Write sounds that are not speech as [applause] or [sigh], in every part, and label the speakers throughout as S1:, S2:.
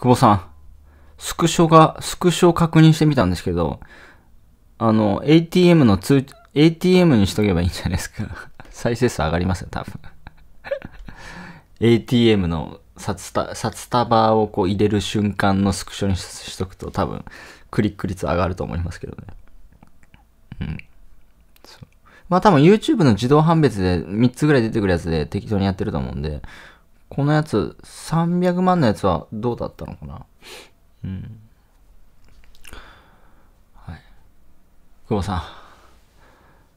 S1: 久保さん、スクショが、スクショを確認してみたんですけど、あの、ATM の通、ATM にしとけばいいんじゃないですか。[laughs] 再生数上がりますよ、多分。ATM [laughs] の札束、札束をこう入れる瞬間のスクショにしとくと多分、クリック率上がると思いますけどね。うん。まあ多分 YouTube の自動判別で3つぐらい出てくるやつで適当にやってると思うんで、このやつ、300万のやつはどうだったのかなうん。はい。久保さん。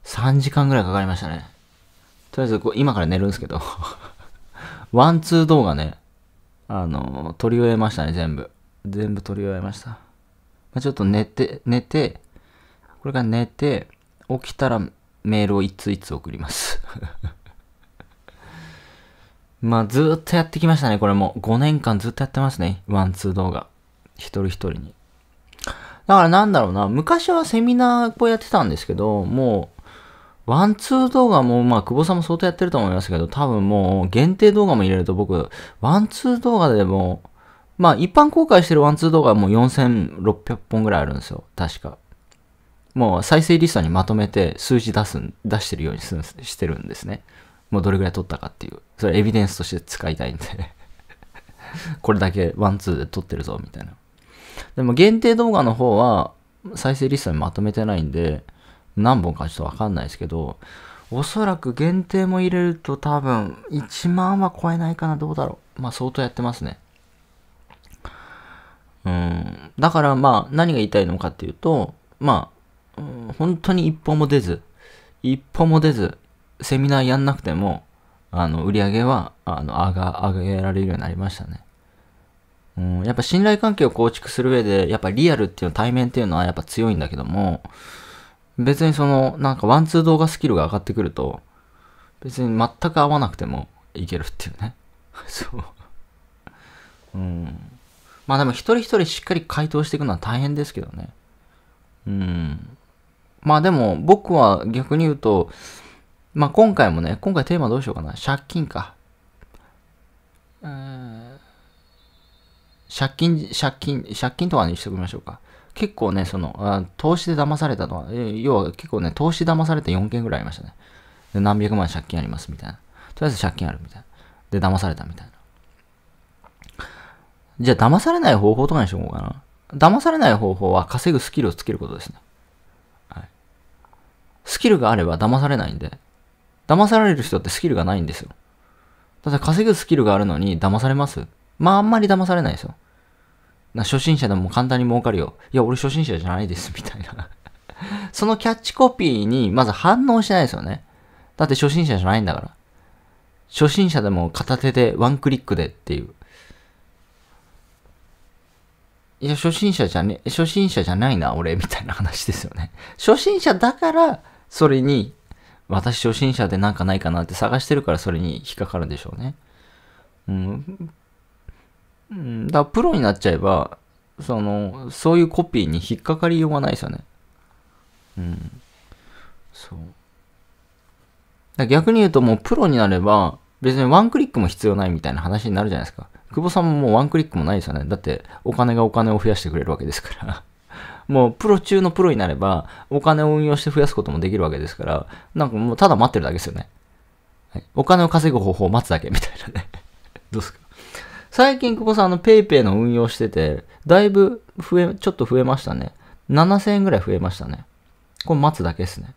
S1: 3時間ぐらいかかりましたね。とりあえず、今から寝るんですけど。[laughs] ワンツー動画ね、あの、撮り終えましたね、全部。全部撮り終えました。まあ、ちょっと寝て、寝て、これから寝て、起きたらメールをいついつ送ります [laughs] まあ、ずっとやってきましたね、これも。5年間ずっとやってますね。ワンツー動画。一人一人に。だからなんだろうな、昔はセミナーをやってたんですけど、もう、ワンツー動画も、まあ、久保さんも相当やってると思いますけど、多分もう、限定動画も入れると僕、ワンツー動画でも、まあ、一般公開してるワンツー動画はもう4600本ぐらいあるんですよ。確か。もう、再生リストにまとめて数字出す、出してるようにしてるんですね。もうどれぐらい取ったかっていう。それエビデンスとして使いたいんで [laughs] これだけワンツーで撮ってるぞ、みたいな。でも限定動画の方は、再生リストにまとめてないんで、何本かちょっとわかんないですけど、おそらく限定も入れると多分1万は超えないかな、どうだろう。まあ相当やってますね。うん。だからまあ何が言いたいのかっていうと、まあ、うん、本当に一歩も出ず、一歩も出ず、セミナーやんなくても、あの、売り上げは、あの、上が、上げられるようになりましたね。うん、やっぱ信頼関係を構築する上で、やっぱリアルっていうの、対面っていうのはやっぱ強いんだけども、別にその、なんかワンツー動画スキルが上がってくると、別に全く合わなくてもいけるっていうね。[laughs] そう。うん。まあでも一人一人しっかり回答していくのは大変ですけどね。うん。まあでも僕は逆に言うと、まあ、今回もね、今回テーマどうしようかな。借金か。借金、借金、借金とかにしておきましょうか。結構ね、その、投資で騙されたとは、要は結構ね、投資騙された4件ぐらいありましたね。で、何百万借金ありますみたいな。とりあえず借金あるみたいな。で、騙されたみたいな。じゃあ、騙されない方法とかにしようかな。騙されない方法は稼ぐスキルをつけることですね。はい。スキルがあれば騙されないんで、騙される人ってスキルがないんですよ。ただ稼ぐスキルがあるのに騙されますまああんまり騙されないですよ。な初心者でも簡単に儲かるよ。いや、俺初心者じゃないです、[laughs] みたいなそのキャッチコピーにまず反応しないですよね。だって初心者じゃないんだから。初心者でも片手でワンクリックでっていう。いや、初心者じゃね、初心者じゃないな、俺、みたいな話ですよね。初心者だから、それに私初心者でなんかないかなって探してるからそれに引っかかるんでしょうね。うん。だかだプロになっちゃえば、その、そういうコピーに引っかかりようがないですよね。うん。そう。だ逆に言うともうプロになれば、別にワンクリックも必要ないみたいな話になるじゃないですか。久保さんももうワンクリックもないですよね。だってお金がお金を増やしてくれるわけですからもうプロ中のプロになれば、お金を運用して増やすこともできるわけですから、なんかもうただ待ってるだけですよね。はい、お金を稼ぐ方法を待つだけみたいなね。[laughs] どうすか最近久保さん、あの、PayPay の運用してて、だいぶ増え、ちょっと増えましたね。7000円ぐらい増えましたね。これ待つだけですね。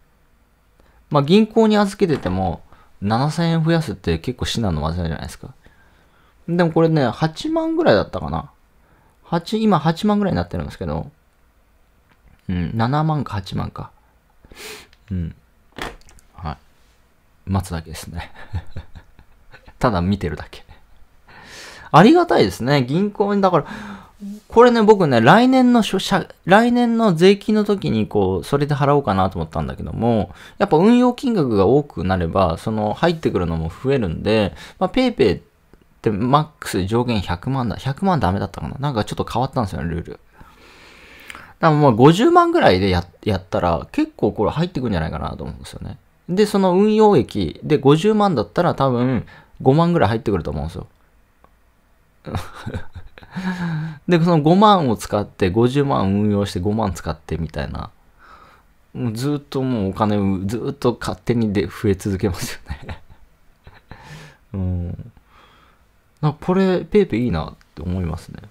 S1: まあ、銀行に預けてても、7000円増やすって結構至難の技じゃないですか。でもこれね、8万ぐらいだったかな。8、今8万ぐらいになってるんですけど、うん、7万か8万か。うん。はい。待つだけですね [laughs] ただ見てるだけありがたいですね。銀行に、だから、これね、僕ね、来年の初社、来年の税金の時に、こう、それで払おうかなと思ったんだけども、やっぱ運用金額が多くなれば、その、入ってくるのも増えるんで、まあ、ペイペイってマックス上限100万だ、100万ダメだったかななんかちょっと変わったんですよね、ルール。からまあ50万ぐらいでややったら結構これ入ってくんじゃないかなと思うんですよね。で、その運用益で50万だったら多分5万ぐらい入ってくると思うんですよ。[laughs] で、その5万を使って50万運用して5万使ってみたいな。もうずっともうお金をずっと勝手にで増え続けますよね [laughs] うん。なんかこれ、ペイペイいいなって思いますね。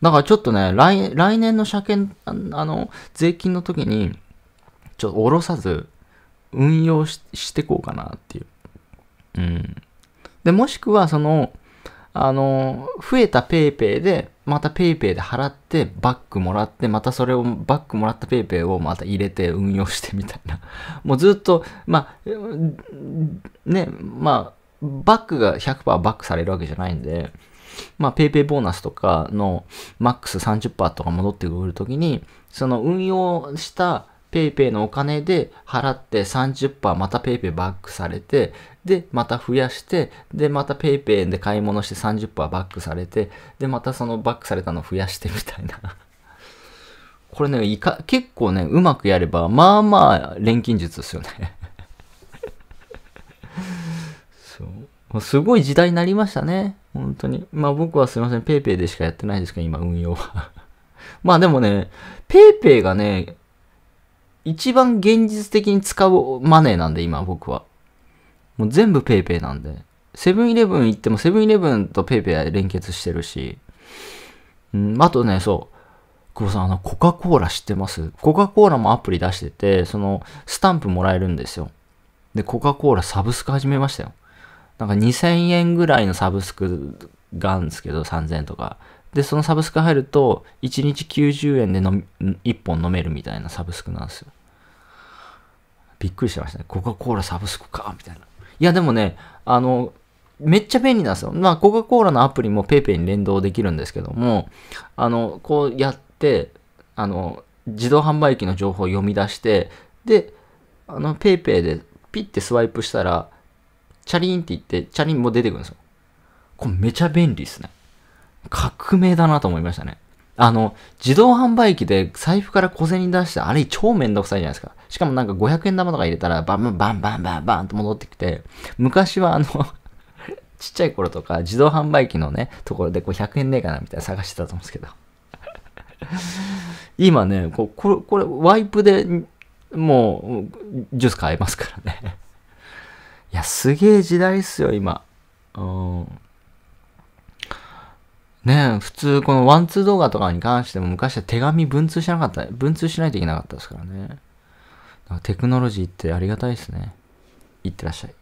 S1: だからちょっとね、来来年の車検あ、あの、税金の時に、ちょっと下ろさず、運用ししてこうかなっていう。うん。で、もしくは、その、あの、増えた PayPay で、また PayPay で払って、バックもらって、またそれを、バックもらった PayPay をまた入れて運用してみたいな。[laughs] もうずっと、まあ、ね、まあ、バックが100%バックされるわけじゃないんで、まあ、ペイペイボーナスとかのマックス30%とか戻ってくるときに、その運用したペイペイのお金で払って30%またペイペイバックされて、で、また増やして、で、またペイペイで買い物して30%バックされて、で、またそのバックされたの増やしてみたいなこれね、いか、結構ね、うまくやれば、まあまあ錬金術ですよねすごい時代になりましたね。本当に。まあ僕はすいません、paypay でしかやってないですけど、今運用は。[laughs] まあでもね、paypay がね、一番現実的に使うマネーなんで、今僕は。もう全部 paypay なんで。セブンイレブン行ってもセブンイレブンと paypay 連結してるし。うん、あとね、そう。久保さん、あの、コカ・コーラ知ってますコカ・コーラもアプリ出してて、その、スタンプもらえるんですよ。で、コカ・コーラサブスク始めましたよ。なんか2000円ぐらいのサブスクがあるんですけど、3000円とか。で、そのサブスク入ると、1日90円で飲1本飲めるみたいなサブスクなんですよ。びっくりしましたね。コカ・コーラサブスクか、みたいな。いや、でもね、あの、めっちゃ便利なんですよ。まあ、コカ・コーラのアプリも PayPay に連動できるんですけども、あの、こうやって、あの、自動販売機の情報を読み出して、で、あの、PayPay でピッてスワイプしたら、チャリンって言って、チャリンも出てくるんですよ。これめちゃ便利っすね。革命だなと思いましたね。あの、自動販売機で財布から小銭出して、あれ超めんどくさいじゃないですか。しかもなんか500円玉とか入れたら、バンバンバンバンバンバンと戻ってきて、昔はあの [laughs] ちっちゃい頃とか、自動販売機のね、ところでこう100円ねえかなみたいな探してたと思うんですけど [laughs] 今ね、ここれ、これ、ワイプでもう、ジュース買えますからねいや、すげえ時代っすよ、今。うん。ねえ、普通、このワンツー動画とかに関しても昔は手紙文通しなかった、文通しないといけなかったですからね。テクノロジーってありがたいですね。いってらっしゃい。